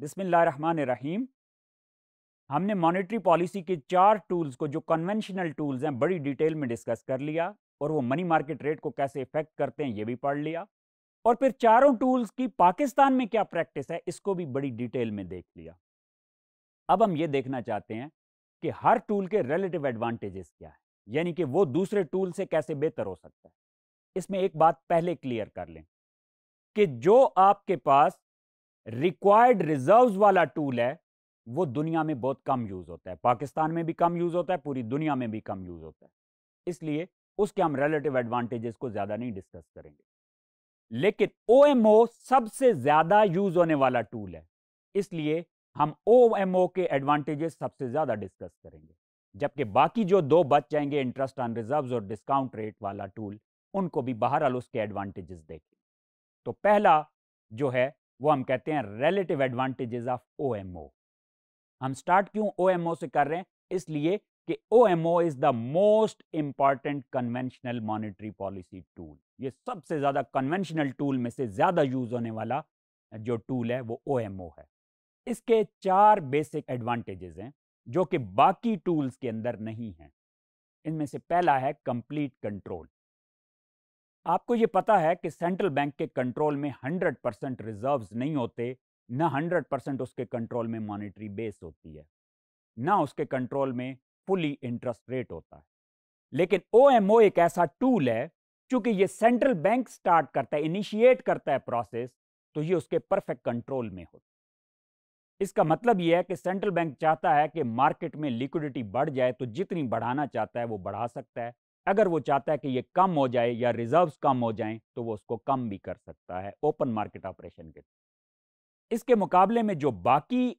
बिसमीम हमने monetary policy के चार टूल्स को जो कन्वेंशनल टूल्स हैं बड़ी डिटेल में डिस्कस कर लिया और वो मनी मार्केट रेट को कैसे इफेक्ट करते हैं ये भी पढ़ लिया और फिर चारों टूल्स की पाकिस्तान में क्या प्रैक्टिस है इसको भी बड़ी डिटेल में देख लिया अब हम ये देखना चाहते हैं कि हर टूल के रिलेटिव एडवांटेजेस क्या है यानी कि वो दूसरे टूल से कैसे बेहतर हो सकता है इसमें एक बात पहले क्लियर कर लें कि जो आपके पास रिक्वायर्ड रिजर्व्स वाला टूल है वो दुनिया में बहुत कम यूज़ होता है पाकिस्तान में भी कम यूज़ होता है पूरी दुनिया में भी कम यूज़ होता है इसलिए उसके हम रिलेटिव एडवांटेजेस को ज़्यादा नहीं डिस्कस करेंगे लेकिन ओ सबसे ज़्यादा यूज़ होने वाला टूल है इसलिए हम ओ के एडवांटेजेस सबसे ज़्यादा डिस्कस करेंगे जबकि बाकी जो दो बच जाएंगे इंटरेस्ट ऑन रिजर्व और डिस्काउंट रेट वाला टूल उनको भी बहरहाल उसके एडवांटेजेस देखें तो पहला जो है वो हम कहते हैं रिलेटिव एडवांटेजेस ऑफ ओ हम स्टार्ट क्यों ओ से कर रहे हैं इसलिए कि O M O is the most important conventional monetary policy tool ये सबसे ज़्यादा कन्वेंशनल टूल में से ज़्यादा यूज़ होने वाला जो टूल है वो ओ एम ओ है इसके चार बेसिक एडवांटेजेस हैं जो कि बाकी टूल्स के अंदर नहीं हैं इनमें से पहला है कंप्लीट कंट्रोल आपको ये पता है कि सेंट्रल बैंक के कंट्रोल में 100 परसेंट रिजर्व नहीं होते ना 100 परसेंट उसके कंट्रोल में मॉनेटरी बेस होती है ना उसके कंट्रोल में फुली इंटरेस्ट रेट होता है लेकिन ओ एक ऐसा टूल है चूंकि ये सेंट्रल बैंक स्टार्ट करता है इनिशिएट करता है प्रोसेस तो ये उसके परफेक्ट कंट्रोल में होता है इसका मतलब यह है कि सेंट्रल बैंक चाहता है कि मार्केट में लिक्विडिटी बढ़ जाए तो जितनी बढ़ाना चाहता है वो बढ़ा सकता है अगर वो चाहता है कि ये कम हो जाए या रिजर्व्स कम हो जाएं तो वो उसको कम भी कर सकता है ओपन मार्केट ऑपरेशन के इसके मुकाबले में जो बाकी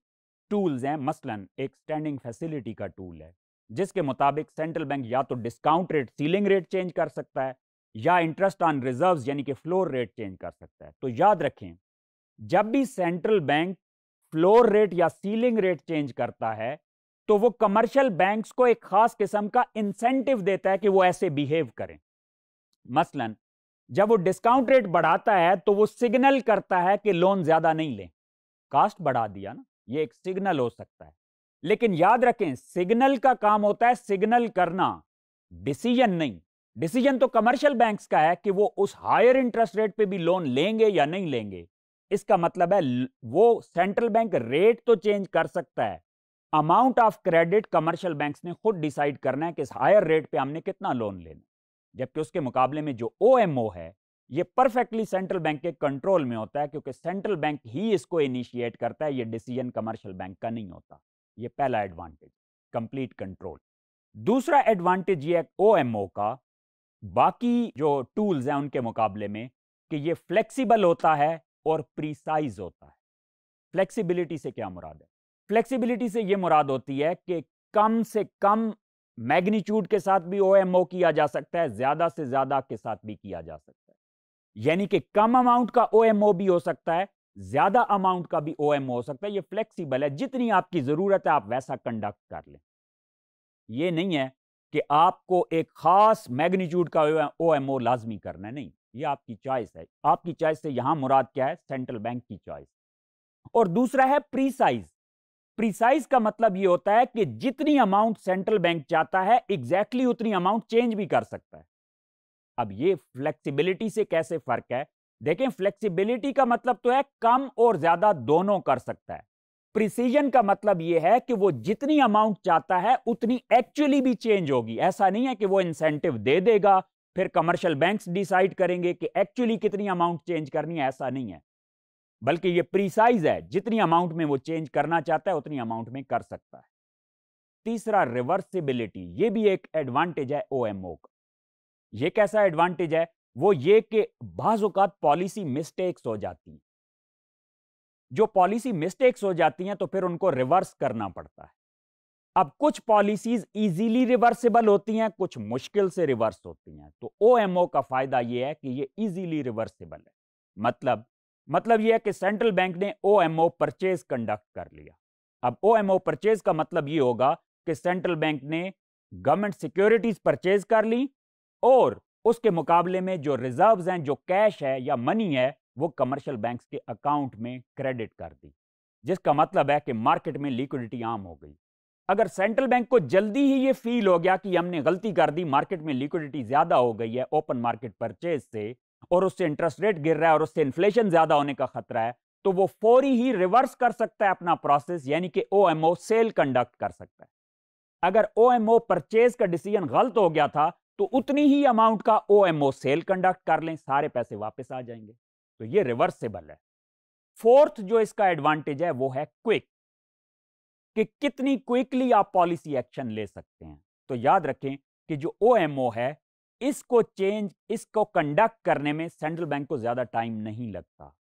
टूल्स हैं मसलन एक स्टैंडिंग फैसिलिटी का टूल है जिसके मुताबिक सेंट्रल बैंक या तो discount rate ceiling rate change कर सकता है या इंटरेस्ट ऑन रिजर्व यानी कि फ्लोर रेट चेंज कर सकता है तो याद रखें जब भी सेंट्रल बैंक फ्लोर रेट या सीलिंग रेट चेंज करता है तो वो कमर्शियल बैंक्स को एक खास किस्म का इंसेंटिव देता है कि वो ऐसे बिहेव करें मसलन जब वो डिस्काउंट रेट बढ़ाता है तो वो सिग्नल करता है कि लोन ज्यादा नहीं लें कास्ट बढ़ा दिया ना ये एक सिग्नल हो सकता है लेकिन याद रखें सिग्नल का काम होता है सिग्नल करना डिसीजन नहीं डिसीजन तो कमर्शियल बैंक्स का है कि वो उस हायर इंटरेस्ट रेट पे भी लोन लेंगे या नहीं लेंगे इसका मतलब है वो सेंट्रल बैंक रेट तो चेंज कर सकता है amount of credit commercial banks ने खुद डिसाइड करना है कि इस हायर रेट पे हमने कितना लोन लेना जबकि उसके मुकाबले में जो ओ है ये परफेक्टली सेंट्रल बैंक के कंट्रोल में होता है क्योंकि सेंट्रल बैंक ही इसको इनिशिएट करता है ये डिसीजन कमर्शियल बैंक का नहीं होता ये पहला एडवांटेज कंप्लीट कंट्रोल दूसरा एडवांटेज ये ओ का बाकी जो टूल्स हैं उनके मुकाबले में कि ये फ्लेक्सीबल होता है और प्रिसाइज होता है फ्लेक्सीबिलिटी से क्या मुराद है फ्लेक्सिबिलिटी से ये मुराद होती है कि कम से कम मैग्नीट्यूड के साथ भी ओ किया जा सकता है ज़्यादा से ज़्यादा के साथ भी किया जा सकता है यानी कि कम अमाउंट का ओ भी हो सकता है ज़्यादा अमाउंट का भी ओ हो सकता है ये फ्लेक्सिबल है जितनी आपकी ज़रूरत है आप वैसा कंडक्ट कर लें ये नहीं है कि आपको एक ख़ास मैग्नीट्यूड का ओ एम ओ लाजमी करना है नहीं ये आपकी चॉइस है आपकी चॉइस से यहां मुराद क्या है सेंट्रल बैंक की चॉइस और दूसरा है प्री साइज प्रिसाइज का मतलब ये होता है कि जितनी अमाउंट सेंट्रल बैंक चाहता है एग्जैक्टली exactly उतनी अमाउंट चेंज भी कर सकता है अब ये फ्लेक्सिबिलिटी से कैसे फर्क है देखें फ्लेक्सिबिलिटी का मतलब तो है कम और ज्यादा दोनों कर सकता है प्रिसीजन का मतलब यह है कि वो जितनी अमाउंट चाहता है उतनी एक्चुअली भी चेंज होगी ऐसा नहीं है कि वो इंसेंटिव दे देगा फिर कमर्शियल बैंक्स डिसाइड करेंगे कि एक्चुअली कितनी अमाउंट चेंज करनी है ऐसा नहीं है बल्कि ये प्रीसाइज है जितनी अमाउंट में वो चेंज करना चाहता है उतनी अमाउंट में कर सकता है तीसरा रिवर्सिबिलिटी ये भी एक एडवांटेज है ओ एम ओ का ये कैसा एडवांटेज है वो ये कि बाज़ात पॉलिसी मिस्टेक्स हो जाती हैं जो पॉलिसी मिस्टेक्स हो जाती हैं तो फिर उनको रिवर्स करना पड़ता है अब कुछ पॉलिसीज इजीली रिवर्सिबल होती हैं कुछ मुश्किल से रिवर्स होती हैं तो ओ का फ़ायदा ये है कि ये इजीली रिवर्सिबल है मतलब मतलब यह है कि सेंट्रल बैंक ने O M O purchase conduct कर लिया अब ओ एम ओ परचेज का मतलब ये होगा कि सेंट्रल बैंक ने गवर्नमेंट सिक्योरिटीज परचेज कर ली और उसके मुकाबले में जो रिजर्व्स हैं जो कैश है या मनी है वो कमर्शियल बैंक्स के अकाउंट में क्रेडिट कर दी जिसका मतलब है कि मार्केट में लिक्विडिटी आम हो गई अगर सेंट्रल बैंक को जल्दी ही ये फील हो गया कि हमने गलती कर दी मार्केट में लिक्विडिटी ज़्यादा हो गई है ओपन मार्केट परचेज से और उससे इंटरेस्ट रेट गिर रहा है और उससे इन्फ्लेशन ज्यादा होने का खतरा है तो वो फौरी ही रिवर्स कर सकता है अपना प्रोसेस यानी कि ओ सेल कंडक्ट कर सकता है अगर ओ परचेज का डिसीजन गलत हो गया था तो उतनी ही अमाउंट का ओ सेल कंडक्ट कर लें सारे पैसे वापस आ जाएंगे तो ये रिवर्सेबल है फोर्थ जो इसका एडवांटेज है वो है क्विक कि कितनी क्विकली आप पॉलिसी एक्शन ले सकते हैं तो याद रखें कि जो ओ है इसको चेंज इसको कंडक्ट करने में सेंट्रल बैंक को ज़्यादा टाइम नहीं लगता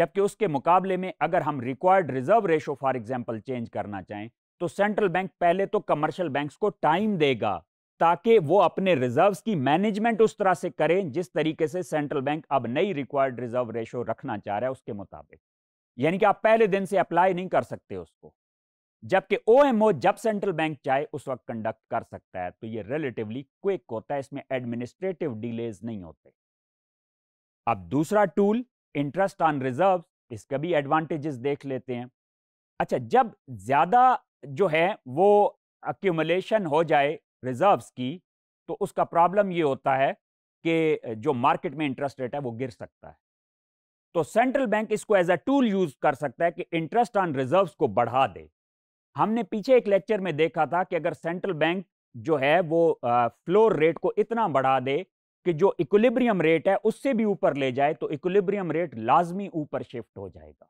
जबकि उसके मुकाबले में अगर हम required reserve ratio for example change करना चाहें तो सेंट्रल बैंक पहले तो कमर्शियल बैंक्स को टाइम देगा ताकि वो अपने रिजर्व्स की मैनेजमेंट उस तरह से करें जिस तरीके से सेंट्रल बैंक अब नई रिक्वायर्ड रिजर्व रेशो रखना चाह रहा है उसके मुताबिक यानी कि आप पहले दिन से अप्लाई नहीं कर सकते उसको जबकि ओ जब सेंट्रल बैंक चाहे उस वक्त कंडक्ट कर सकता है तो ये रिलेटिवली क्विक होता है इसमें एडमिनिस्ट्रेटिव डिलेज नहीं होते अब दूसरा टूल इंटरेस्ट ऑन रिजर्व इसका भी एडवांटेजेस देख लेते हैं अच्छा जब ज़्यादा जो है वो अक्यूमलेशन हो जाए रिजर्व्स की तो उसका प्रॉब्लम ये होता है कि जो मार्केट में इंटरेस्ट रेट है वो गिर सकता है तो सेंट्रल बैंक इसको एज अ टूल यूज कर सकता है कि इंटरेस्ट ऑन रिजर्व्स को बढ़ा दे हमने पीछे एक लेक्चर में देखा था कि अगर सेंट्रल बैंक जो है वो फ्लोर रेट को इतना बढ़ा दे कि जो इक्विलिब्रियम रेट है उससे भी ऊपर ले जाए तो इक्विलिब्रियम रेट लाजमी ऊपर शिफ्ट हो जाएगा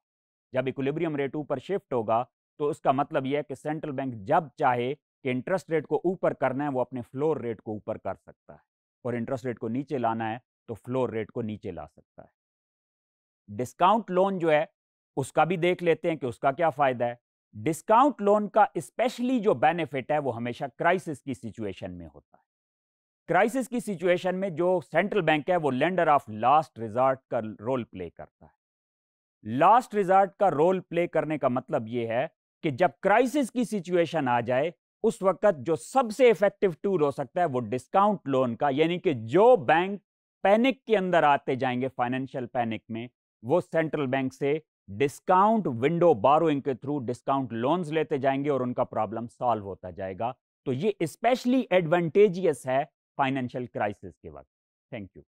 जब इक्विलिब्रियम रेट ऊपर शिफ्ट होगा तो उसका मतलब यह है कि सेंट्रल बैंक जब चाहे कि इंटरेस्ट रेट को ऊपर करना है वो अपने फ्लोर रेट को ऊपर कर सकता है और इंटरेस्ट रेट को नीचे लाना है तो फ्लोर रेट को नीचे ला सकता है डिस्काउंट लोन जो है उसका भी देख लेते हैं कि उसका क्या फ़ायदा है डिस्काउंट लोन का स्पेशली जो बेनिफिट है वो हमेशा क्राइसिस की सिचुएशन में होता है क्राइसिस की सिचुएशन में जो सेंट्रल बैंक है वो लेंडर ऑफ लास्ट रिजॉर्ट का रोल प्ले करता है लास्ट रिजॉर्ट का रोल प्ले करने का मतलब ये है कि जब क्राइसिस की सिचुएशन आ जाए उस वक्त जो सबसे इफेक्टिव टूल हो सकता है वो डिस्काउंट लोन का यानी कि जो बैंक पैनिक के अंदर आते जाएंगे फाइनेंशियल पैनिक में वो सेंट्रल बैंक से डिस्काउंट विंडो बारोइंग के थ्रू डिस्काउंट लोन्स लेते जाएंगे और उनका प्रॉब्लम सॉल्व होता जाएगा तो ये स्पेशली एडवांटेजियस है फाइनेंशियल क्राइसिस के वक्त थैंक यू